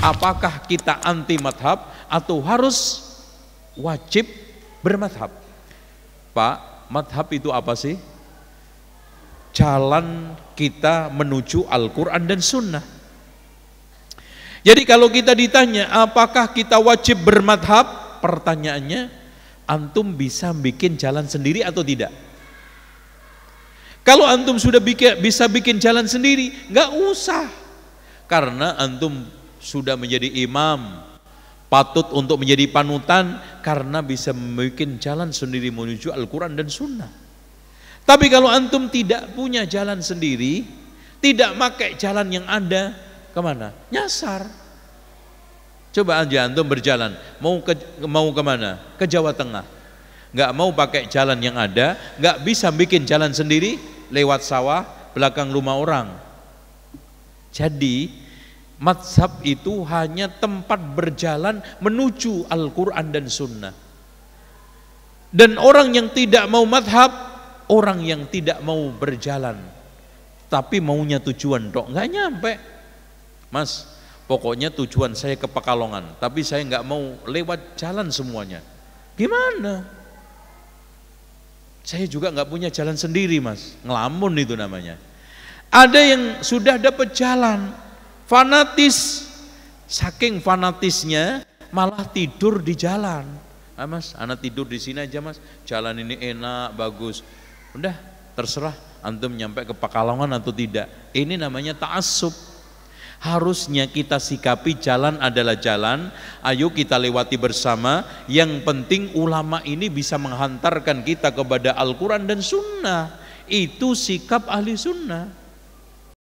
Apakah kita anti madhab atau harus wajib bermadhab? Pak, madhab itu apa sih? Jalan kita menuju Al-Quran dan Sunnah. Jadi kalau kita ditanya apakah kita wajib bermadhab, pertanyaannya antum bisa bikin jalan sendiri atau tidak? Kalau antum sudah bisa bikin jalan sendiri, nggak usah. Karena antum sudah menjadi imam patut untuk menjadi panutan karena bisa membuat jalan sendiri menuju Al-Quran dan Sunnah. Tapi kalau antum tidak punya jalan sendiri, tidak pakai jalan yang ada, kemana? Nyasar. Coba aja antum berjalan, mau ke mau kemana? Ke Jawa Tengah. Gak mau pakai jalan yang ada, gak bisa bikin jalan sendiri, lewat sawah, belakang rumah orang. Jadi Mazhab itu hanya tempat berjalan menuju Al-Quran dan Sunnah. Dan orang yang tidak mau madhab, orang yang tidak mau berjalan. Tapi maunya tujuan, dok, nggak nyampe. Mas, pokoknya tujuan saya ke Pekalongan, tapi saya nggak mau lewat jalan semuanya. Gimana? Saya juga nggak punya jalan sendiri, mas. Ngelamun itu namanya. Ada yang sudah dapat jalan, fanatis saking fanatisnya malah tidur di jalan ah, mas anak tidur di sini aja mas jalan ini enak bagus udah terserah antum nyampe ke Pekalongan atau tidak ini namanya taasub harusnya kita sikapi jalan adalah jalan ayo kita lewati bersama yang penting ulama ini bisa menghantarkan kita kepada Al-Quran dan Sunnah itu sikap ahli sunnah